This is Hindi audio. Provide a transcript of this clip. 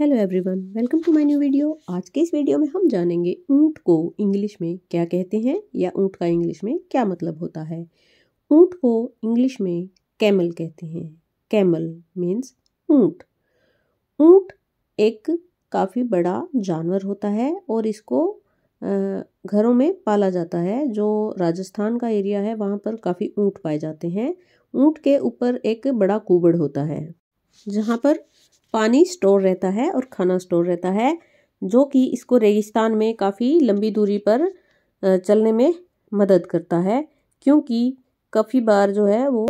hello everyone welcome to my new video आज के इस वीडियो में हम जानेंगे ऊँट को इंग्लिश में क्या कहते हैं या ऊँट का इंग्लिश में क्या मतलब होता है ऊँट को इंग्लिश में कैमल कहते हैं कैमल मीन्स ऊँट ऊँट एक काफ़ी बड़ा जानवर होता है और इसको घरों में पाला जाता है जो राजस्थान का एरिया है वहाँ पर काफ़ी ऊँट पाए जाते हैं ऊँट के ऊपर एक बड़ा कुबड़ होता है जहाँ पर पानी स्टोर रहता है और खाना स्टोर रहता है जो कि इसको रेगिस्तान में काफ़ी लंबी दूरी पर चलने में मदद करता है क्योंकि काफ़ी बार जो है वो